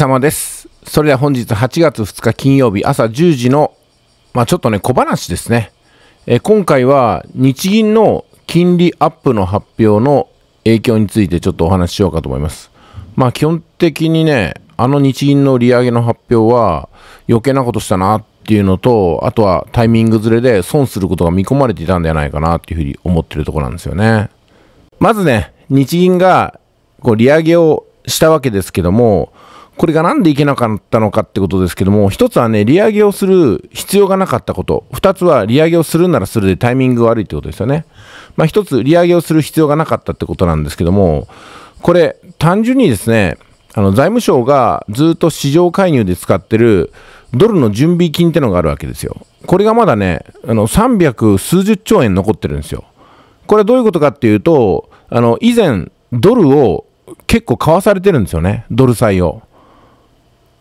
様です。それでは本日8月2日金曜日朝10時の、まあ、ちょっとね、小話ですね。え今回は日銀の金利アップの発表の影響についてちょっとお話ししようかと思います。まあ基本的にね、あの日銀の利上げの発表は余計なことしたなっていうのと、あとはタイミングずれで損することが見込まれていたんではないかなっていうふうに思ってるところなんですよね。まずね、日銀がこう利上げをしたわけですけども、これがなんでいけなかったのかってことですけども、一つはね、利上げをする必要がなかったこと、二つは利上げをするならするでタイミング悪いってことですよね。まあ一つ、利上げをする必要がなかったってことなんですけども、これ、単純にですね、あの財務省がずっと市場介入で使ってるドルの準備金ってのがあるわけですよ。これがまだね、あの300数十兆円残ってるんですよ。これはどういうことかっていうと、あの以前、ドルを結構買わされてるんですよね、ドル債を。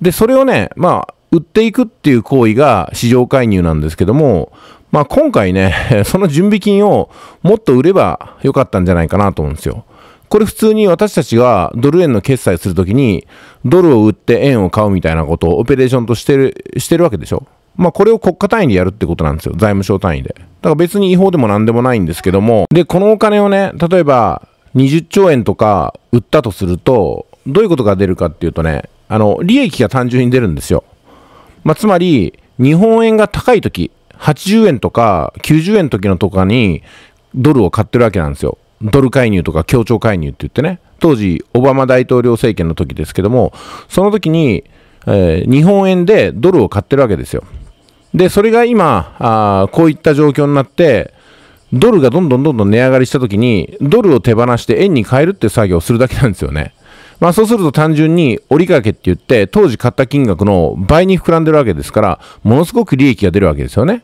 で、それをね、まあ、売っていくっていう行為が市場介入なんですけども、まあ今回ね、その準備金をもっと売ればよかったんじゃないかなと思うんですよ。これ普通に私たちがドル円の決済するときに、ドルを売って円を買うみたいなことをオペレーションとしてる、してるわけでしょ。まあこれを国家単位でやるってことなんですよ。財務省単位で。だから別に違法でも何でもないんですけども、で、このお金をね、例えば20兆円とか売ったとすると、どういうことが出るかっていうとね、あの、利益が単純に出るんですよ。まあ、つまり、日本円が高い時、80円とか90円時のとかにドルを買ってるわけなんですよ。ドル介入とか協調介入って言ってね。当時、オバマ大統領政権の時ですけども、その時に、えー、日本円でドルを買ってるわけですよ。で、それが今、あこういった状況になって、ドルがどんどんどんどん値上がりした時に、ドルを手放して円に変えるって作業をするだけなんですよね。まあそうすると単純に折り掛けって言って当時買った金額の倍に膨らんでるわけですから、ものすごく利益が出るわけですよね。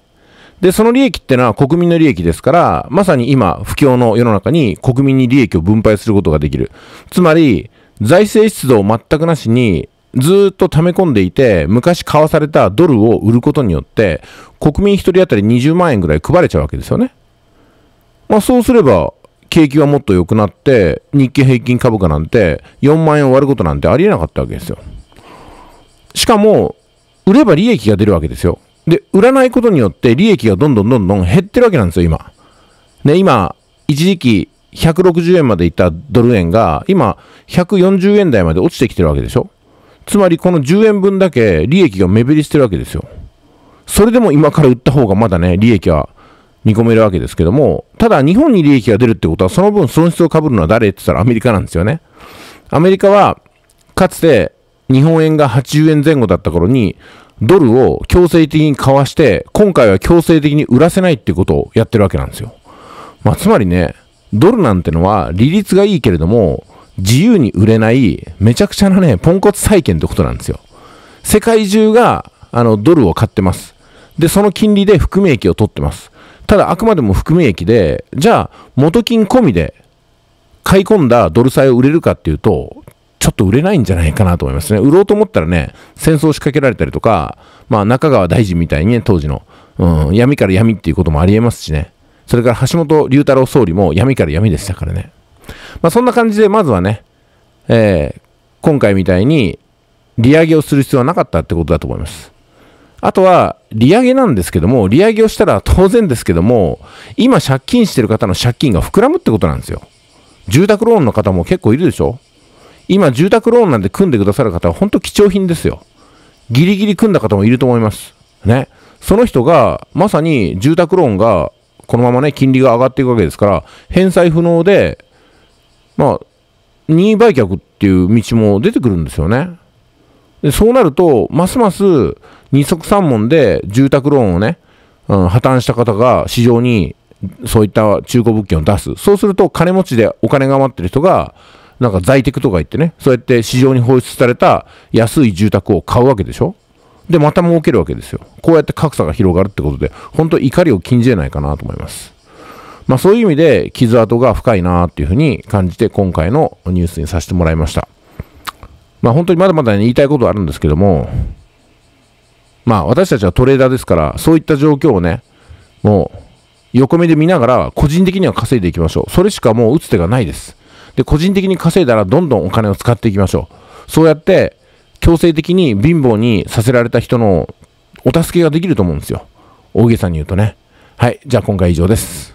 で、その利益ってのは国民の利益ですから、まさに今、不況の世の中に国民に利益を分配することができる。つまり、財政出動を全くなしに、ずっと溜め込んでいて、昔買わされたドルを売ることによって、国民一人当たり20万円ぐらい配れちゃうわけですよね。まあそうすれば、景気はもっと良くなって、日経平均株価なんて4万円を割ることなんてありえなかったわけですよ。しかも、売れば利益が出るわけですよ。で、売らないことによって利益がどんどんどんどん減ってるわけなんですよ、今。ね、今、一時期160円までいったドル円が、今、140円台まで落ちてきてるわけでしょ。つまり、この10円分だけ利益が目減りしてるわけですよ。それでも今から売った方がまだね、利益は見込めるわけですけども、ただ日本に利益が出るってことは、その分損失をかぶるのは誰って言ったらアメリカなんですよね。アメリカは、かつて日本円が80円前後だった頃に、ドルを強制的に買わして、今回は強制的に売らせないっていうことをやってるわけなんですよ。まあ、つまりね、ドルなんてのは利率がいいけれども、自由に売れない、めちゃくちゃなね、ポンコツ債券ってことなんですよ。世界中が、あの、ドルを買ってます。で、その金利で含み益を取ってます。ただあくまでも含み益で、じゃあ元金込みで買い込んだドル債を売れるかっていうと、ちょっと売れないんじゃないかなと思いますね。売ろうと思ったらね、戦争仕掛けられたりとか、まあ中川大臣みたいにね、当時の、うん、闇から闇っていうこともありえますしね。それから橋本龍太郎総理も闇から闇でしたからね。まあそんな感じで、まずはね、えー、今回みたいに利上げをする必要はなかったってことだと思います。あとは、利上げなんですけども、利上げをしたら当然ですけども、今借金してる方の借金が膨らむってことなんですよ。住宅ローンの方も結構いるでしょ今、住宅ローンなんて組んでくださる方は本当貴重品ですよ。ギリギリ組んだ方もいると思います。ね。その人が、まさに住宅ローンが、このままね、金利が上がっていくわけですから、返済不能で、まあ、任意売却っていう道も出てくるんですよね。でそうなると、ますます二足三門で住宅ローンをね、うん、破綻した方が市場にそういった中古物件を出す。そうすると金持ちでお金が余ってる人が、なんか在宅とか言ってね、そうやって市場に放出された安い住宅を買うわけでしょで、また儲けるわけですよ。こうやって格差が広がるってことで、本当怒りを禁じ得ないかなと思います。まあそういう意味で傷跡が深いなっていうふうに感じて今回のニュースにさせてもらいました。まあ本当にまだまだ、ね、言いたいことはあるんですけども、まあ私たちはトレーダーですから、そういった状況をね、もう横目で見ながら個人的には稼いでいきましょう。それしかもう打つ手がないです。で、個人的に稼いだらどんどんお金を使っていきましょう。そうやって強制的に貧乏にさせられた人のお助けができると思うんですよ。大げさに言うとね。はい。じゃあ今回以上です。